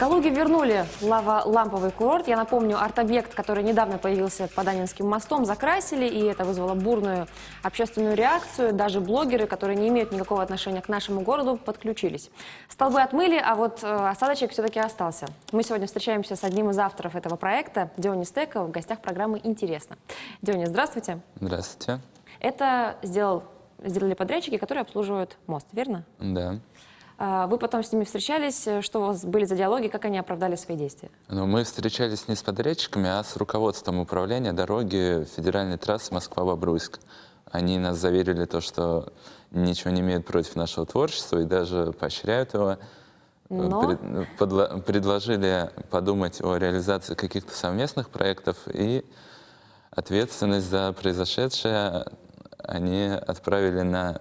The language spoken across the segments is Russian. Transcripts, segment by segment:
Калуге вернули лава-ламповый курорт. Я напомню, арт-объект, который недавно появился под Анинским мостом, закрасили, и это вызвало бурную общественную реакцию. Даже блогеры, которые не имеют никакого отношения к нашему городу, подключились. Столбы отмыли, а вот э, осадочек все-таки остался. Мы сегодня встречаемся с одним из авторов этого проекта, Дионис Теков, в гостях программы «Интересно». Дионис, здравствуйте. Здравствуйте. Это сделал, сделали подрядчики, которые обслуживают мост, верно? Да. А, вы потом с ними встречались, э, что у вас были за диалоги, как они оправдали свои действия? Ну, мы встречались не с подрядчиками, а с руководством управления дороги федеральной трассы Москва-Бобруйск. Они нас заверили то, что ничего не имеют против нашего творчества и даже поощряют его. Но... Пред, подло, предложили подумать о реализации каких-то совместных проектов и ответственность за произошедшее они отправили на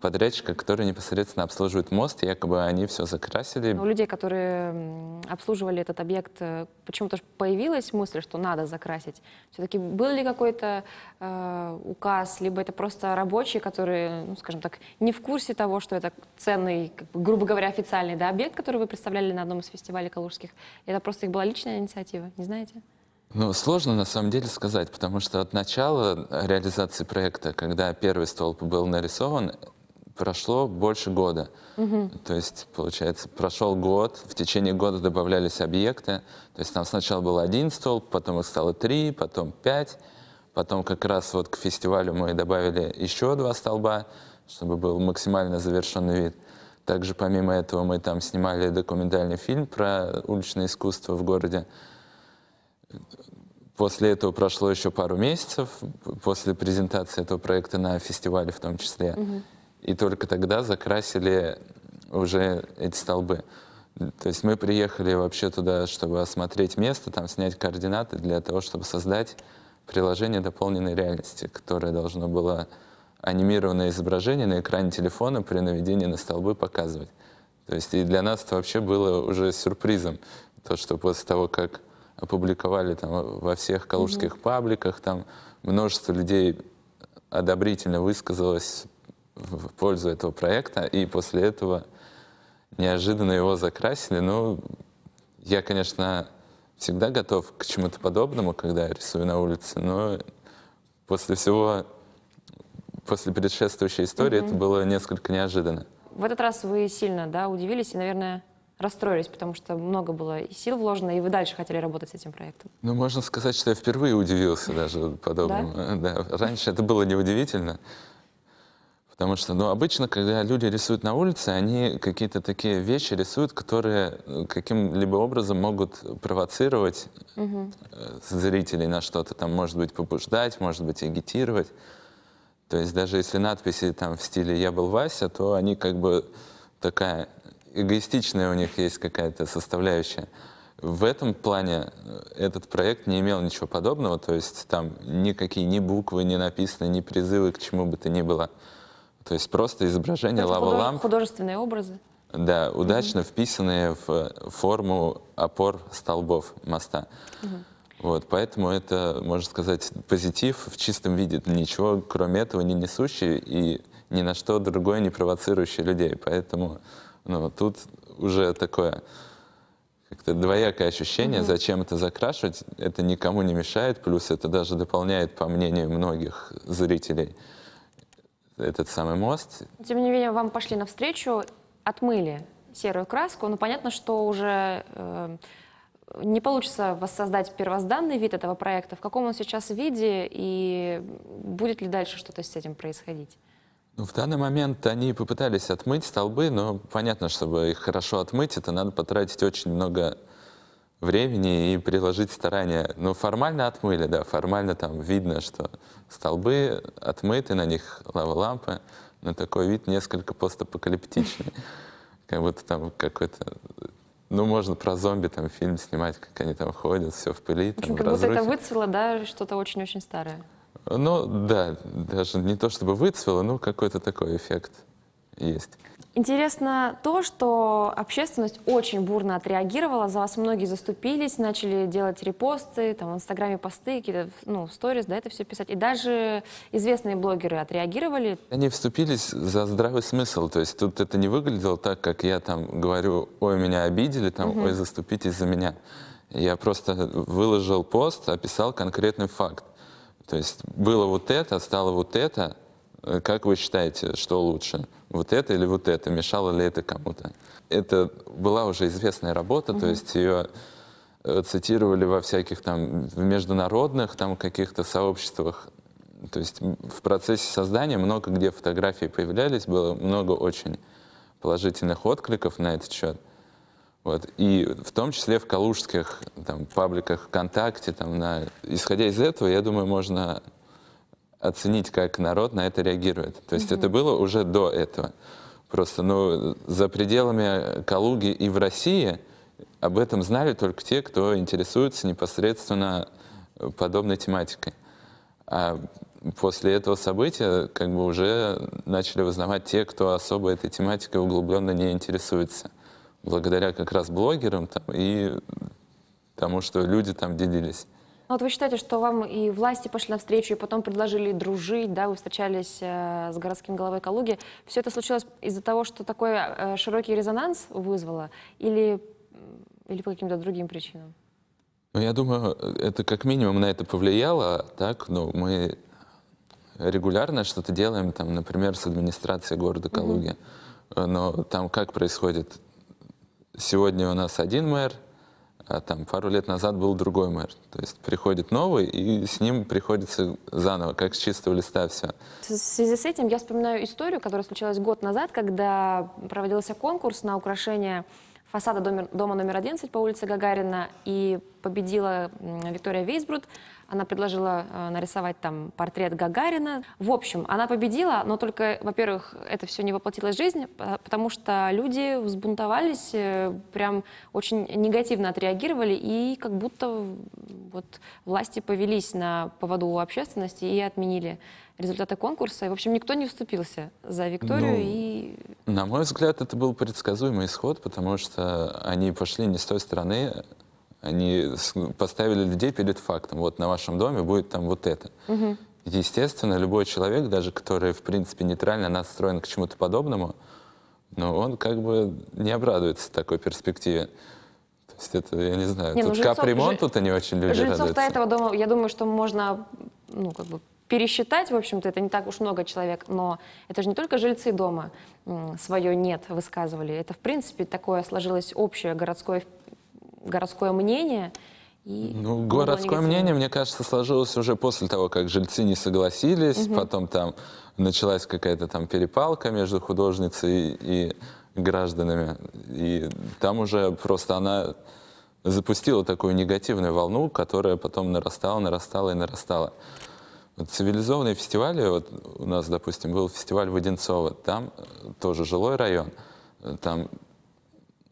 подрядчика, который непосредственно обслуживает мост, якобы они все закрасили. Ну, у людей, которые обслуживали этот объект, э, почему-то появилась мысль, что надо закрасить. Все-таки был ли какой-то э, указ, либо это просто рабочие, которые, ну, скажем так, не в курсе того, что это ценный, как бы, грубо говоря, официальный да, объект, который вы представляли на одном из фестивалей калужских. это просто их была личная инициатива, не знаете? Ну, сложно на самом деле сказать, потому что от начала реализации проекта, когда первый столб был нарисован, прошло больше года. Угу. То есть, получается, прошел год, в течение года добавлялись объекты. То есть там сначала был один столб, потом их стало три, потом пять. Потом как раз вот к фестивалю мы добавили еще два столба, чтобы был максимально завершенный вид. Также помимо этого мы там снимали документальный фильм про уличное искусство в городе. После этого прошло еще пару месяцев, после презентации этого проекта на фестивале в том числе. Угу и только тогда закрасили уже эти столбы. То есть мы приехали вообще туда, чтобы осмотреть место, там снять координаты для того, чтобы создать приложение дополненной реальности, которое должно было анимированное изображение на экране телефона при наведении на столбы показывать. То есть и для нас это вообще было уже сюрпризом, то, что после того, как опубликовали там во всех калужских mm-hmm. пабликах, там множество людей одобрительно высказалось в пользу этого проекта, и после этого неожиданно его закрасили. Ну, я, конечно, всегда готов к чему-то подобному, когда я рисую на улице, но после всего, после предшествующей истории mm-hmm. это было несколько неожиданно. В этот раз вы сильно, да, удивились и, наверное, расстроились, потому что много было и сил вложено, и вы дальше хотели работать с этим проектом. Ну, можно сказать, что я впервые удивился даже подобному. Да? Да. Раньше это было неудивительно. Потому что ну, обычно, когда люди рисуют на улице, они какие-то такие вещи рисуют, которые э, каким-либо образом могут провоцировать угу. зрителей на что-то. Там, может быть, побуждать, может быть, агитировать. То есть даже если надписи там в стиле «Я был Вася», то они как бы такая эгоистичная у них есть какая-то составляющая. В этом плане э, этот проект не имел ничего подобного, то есть там никакие ни буквы не написаны, ни призывы к чему бы то ни было. То есть просто изображение лава-ламп. Художественные образы. Да, удачно mm-hmm. вписанные в э, форму опор столбов моста. Mm-hmm. Вот, поэтому это, можно сказать, позитив в чистом виде, ничего кроме этого не несущий и ни на что другое не провоцирующий людей. Поэтому ну, тут уже такое как-то двоякое ощущение, mm-hmm. зачем это закрашивать, это никому не мешает, плюс это даже дополняет, по мнению многих зрителей, этот самый мост. Тем не менее, вам пошли навстречу, отмыли серую краску, но понятно, что уже э, не получится воссоздать первозданный вид этого проекта. В каком он сейчас виде и будет ли дальше что-то с этим происходить? Ну, в данный момент они попытались отмыть столбы, но понятно, чтобы их хорошо отмыть, это надо потратить очень много времени и приложить старания. Ну, формально отмыли, да, формально там видно, что столбы отмыты, на них лава-лампы, но такой вид несколько постапокалиптичный. Как будто там какой-то... Ну, можно про зомби там фильм снимать, как они там ходят, все в пыли, там, в общем, Как будто это выцвело, да, что-то очень-очень старое. Ну, да, даже не то чтобы выцвело, но какой-то такой эффект есть. Интересно то, что общественность очень бурно отреагировала, за вас многие заступились, начали делать репосты, там в Инстаграме посты, какие-то, ну, сторис, да, это все писать. И даже известные блогеры отреагировали. Они вступились за здравый смысл, то есть тут это не выглядело так, как я там говорю, ой, меня обидели, там, угу. ой, заступитесь за меня. Я просто выложил пост, описал конкретный факт. То есть было вот это, стало вот это, Э, как вы считаете, что лучше, вот это или вот это? Мешало ли это кому-то? Это была уже известная работа, mm-hmm. то есть ее э, цитировали во всяких там в международных там каких-то сообществах. То есть в процессе создания много где фотографии появлялись, было много очень положительных откликов на этот счет. Вот. И в том числе в калужских там, пабликах ВКонтакте, там, на... исходя из этого, я думаю, можно оценить, как народ на это реагирует. То есть mm-hmm. это было уже до этого. Просто, ну, за пределами Калуги и в России об этом знали только те, кто интересуется непосредственно э, подобной тематикой. А после этого события как бы уже начали узнавать те, кто особо этой тематикой углубленно не интересуется. Благодаря как раз блогерам там, и тому, что люди там делились. Ну вот вы считаете, что вам и власти пошли навстречу, и потом предложили дружить, да, вы встречались э, с городским главой Калуги. Все это случилось из-за того, что такой э, широкий резонанс вызвало, или, или по каким-то другим причинам? Ну, я думаю, это как минимум на это повлияло, так, но ну, мы регулярно что-то делаем, там, например, с администрацией города Калуги. Mm -hmm. Но там как происходит? Сегодня у нас один мэр, а там пару лет назад был другой мэр. То есть приходит новый, и с ним приходится заново, как с чистого листа все. В связи с этим я вспоминаю историю, которая случилась год назад, когда проводился конкурс на украшение фасада дома номер 11 по улице Гагарина, и победила Виктория Вейсбрут. Она предложила э, нарисовать там портрет Гагарина. В общем, она победила, но только, во-первых, это все не воплотилось в жизнь, потому что люди взбунтовались, э, прям очень негативно отреагировали и как будто вот власти повелись на поводу общественности и отменили результаты конкурса. И, в общем, никто не вступился за Викторию. Ну, и... На мой взгляд, это был предсказуемый исход, потому что они пошли не с той стороны, они поставили людей перед фактом. Вот на вашем доме будет там вот это. Угу. Естественно, любой человек, даже который, в принципе, нейтрально настроен к чему-то подобному, но он как бы не обрадуется такой перспективе. То есть это, я не знаю, не, ну тут ну, капремонт, тут они очень люди жильцов радуются. этого дома, я думаю, что можно, ну, как бы пересчитать, в общем-то, это не так уж много человек, но это же не только жильцы дома свое «нет» высказывали. Это, в принципе, такое сложилось общее городское городское мнение. И ну, городское мнение, мне кажется, сложилось уже после того, как жильцы не согласились, угу. потом там началась какая-то там перепалка между художницей и, и гражданами, и там уже просто она запустила такую негативную волну, которая потом нарастала, нарастала и нарастала. Вот цивилизованные фестивали, вот у нас, допустим, был фестиваль в Одинцово, там тоже жилой район, там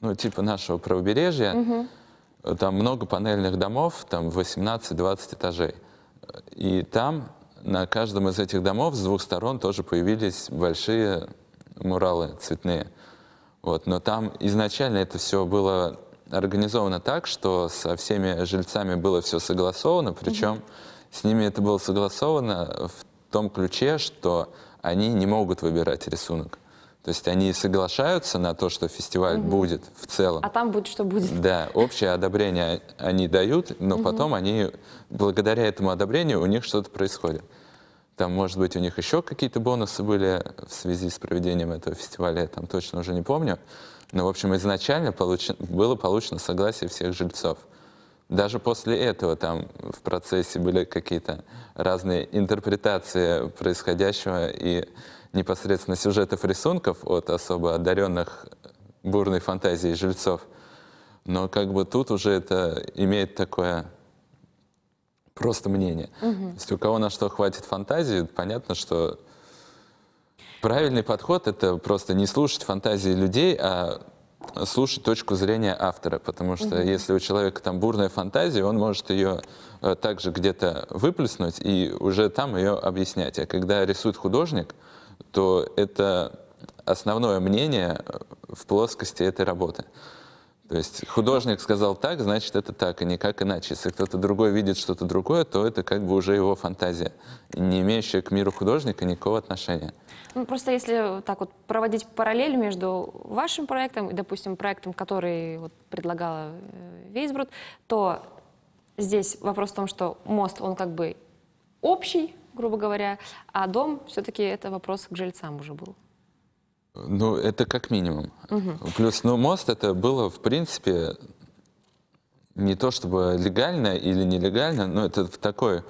ну, типа нашего правобережья, угу. там много панельных домов, там 18-20 этажей. И там на каждом из этих домов с двух сторон тоже появились большие муралы цветные. Вот. Но там изначально это все было организовано так, что со всеми жильцами было все согласовано, причем угу. с ними это было согласовано в том ключе, что они не могут выбирать рисунок. То есть они соглашаются на то, что фестиваль угу. будет в целом. А там будет что будет. Да, общее одобрение они дают, но угу. потом они, благодаря этому одобрению, у них что-то происходит. Там, может быть, у них еще какие-то бонусы были в связи с проведением этого фестиваля, я там точно уже не помню. Но, в общем, изначально получ... было получено согласие всех жильцов. Даже после этого там в процессе были какие-то разные интерпретации происходящего и непосредственно сюжетов рисунков от особо одаренных э, бурной фантазии жильцов, но как бы тут уже это имеет такое просто мнение. Угу. есть у кого на что хватит фантазии, понятно, что правильный подход — это просто не слушать фантазии людей, а слушать точку зрения автора, потому что угу. если у человека там бурная фантазия, он может ее э, также где-то выплеснуть и уже там ее объяснять. А когда рисует художник, э, то это основное мнение э, в плоскости этой работы. То есть художник сказал так, значит это так, и никак иначе. Если кто-то другой видит что-то другое, то это как бы уже его фантазия, не имеющая к миру художника никакого отношения. Ну, просто если так вот проводить параллель между вашим проектом и, допустим, проектом, который вот предлагала э, Вейсбрут, то здесь вопрос в том, что мост, он как бы общий, грубо говоря, а дом все-таки это вопрос к жильцам уже был. Ну, это как минимум. Угу. Плюс, ну, мост это было, в принципе, не то чтобы легально или нелегально, но это такой,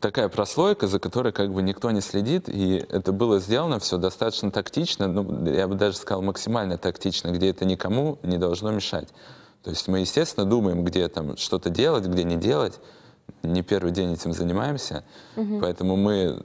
такая прослойка, за которой как бы никто не следит, и это было сделано все достаточно тактично, ну, я бы даже сказал максимально тактично, где это никому не должно мешать. То есть мы, естественно, думаем, где там что-то делать, где не делать, не первый день этим занимаемся, угу. поэтому мы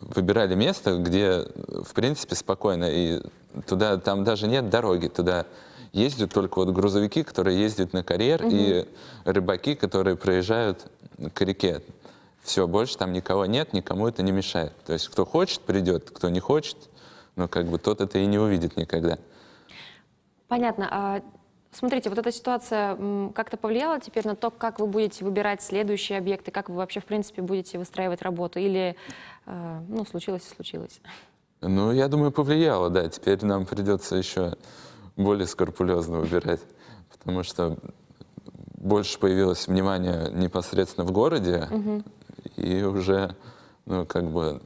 выбирали место, где, в принципе, спокойно, и туда, там даже нет дороги, туда ездят только вот грузовики, которые ездят на карьер, угу. и рыбаки, которые проезжают к реке. Все, больше там никого нет, никому это не мешает. То есть кто хочет, придет, кто не хочет, но как бы тот это и не увидит никогда. Понятно. А Смотрите, вот эта ситуация как-то повлияла теперь на то, как вы будете выбирать следующие объекты, как вы вообще, в принципе, будете выстраивать работу? Или, э, ну, случилось и случилось? Ну, я думаю, повлияло, да. Теперь нам придется еще более скрупулезно выбирать, потому что больше появилось внимание непосредственно в городе, угу. и уже, ну, как бы,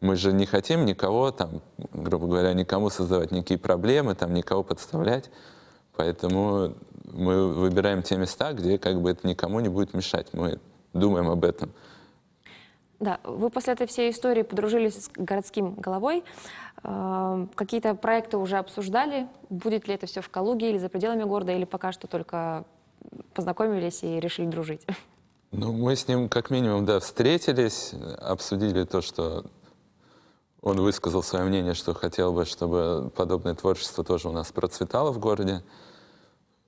мы же не хотим никого, там, грубо говоря, никому создавать никакие проблемы, там, никого подставлять. Поэтому мы выбираем те места, где как бы это никому не будет мешать. Мы думаем об этом. Да, вы после этой всей истории подружились с городским головой. Эм, какие-то проекты уже обсуждали? Будет ли это все в Калуге или за пределами города, или пока что только познакомились и решили дружить? Ну, мы с ним как минимум, да, встретились, обсудили то, что он высказал свое мнение, что хотел бы, чтобы подобное творчество тоже у нас процветало в городе.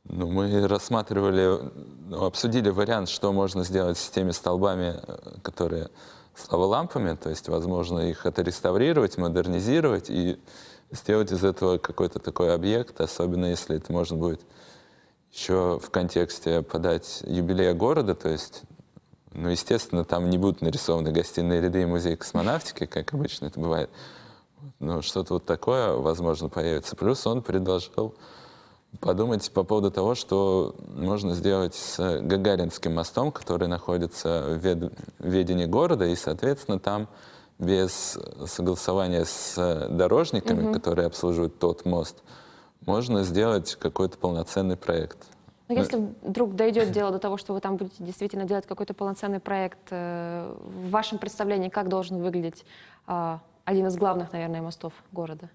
Ну, мы рассматривали, ну, обсудили вариант, что можно сделать с теми столбами, э, которые стало лампами, то есть, возможно, их отреставрировать, модернизировать и сделать из этого какой-то такой объект, особенно если это можно будет еще в контексте подать юбилея города, то есть но, ну, естественно, там не будут нарисованы гостиные ряды и музей космонавтики, как обычно это бывает. Но что-то вот такое, возможно, появится. Плюс он предложил подумать по поводу того, что можно сделать с Гагаринским мостом, который находится в вед... ведении города, и, соответственно, там без согласования с дорожниками, угу. которые обслуживают тот мост, можно сделать какой-то полноценный проект. Но ну, если вдруг дойдет дело до того, что вы там будете действительно делать какой-то полноценный проект, э, в вашем представлении как должен выглядеть а, один из главных, наверное, мостов города?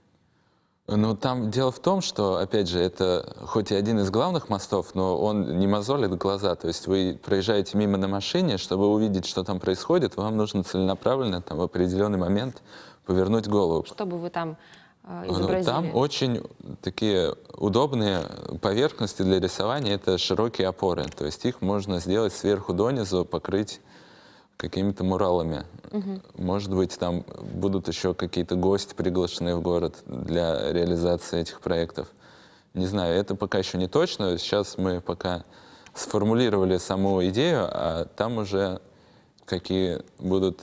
Ну, там дело в том, что, опять же, это хоть и один из главных мостов, но он не мозолит глаза. То есть вы проезжаете мимо на машине, чтобы увидеть, что там происходит, вам нужно целенаправленно там, в определенный момент повернуть голову. Чтобы вы там а, а, ну, изобразили? Там очень такие удобные поверхности для рисования, это широкие опоры. То есть их можно сделать сверху донизу, покрыть какими-то муралами. Угу. Может быть, там будут еще какие-то гости приглашены в город для реализации этих проектов. Не знаю, это пока еще не точно. Сейчас мы пока сформулировали саму идею, а там уже какие будут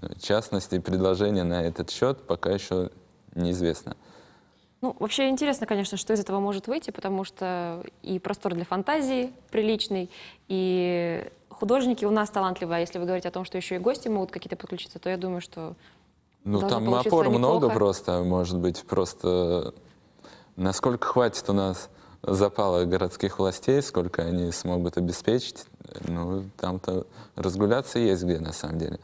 ну, частности предложения на этот счет, пока еще неизвестно. Ну, вообще интересно, конечно, что из этого может выйти, потому что и простор для фантазии приличный, и художники у нас талантливые. А если вы говорите о том, что еще и гости могут какие-то подключиться, то я думаю, что Ну, там опор неплохо. много просто, может быть, просто насколько хватит у нас запала городских властей, сколько они смогут обеспечить, ну, там-то разгуляться есть где, на самом деле.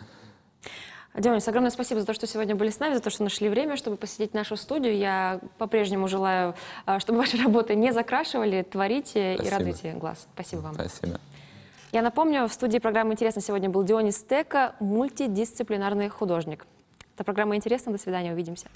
Дионис, огромное спасибо за то, что сегодня были с нами, за то, что нашли время, чтобы посетить нашу студию. Я по-прежнему желаю, а, чтобы ваши работы не закрашивали, творите спасибо. и радуйте глаз. Спасибо вам. Спасибо. Я напомню, в студии программы «Интересно» сегодня был Дионис Тека, мультидисциплинарный художник. Это программа «Интересно». До свидания. Увидимся.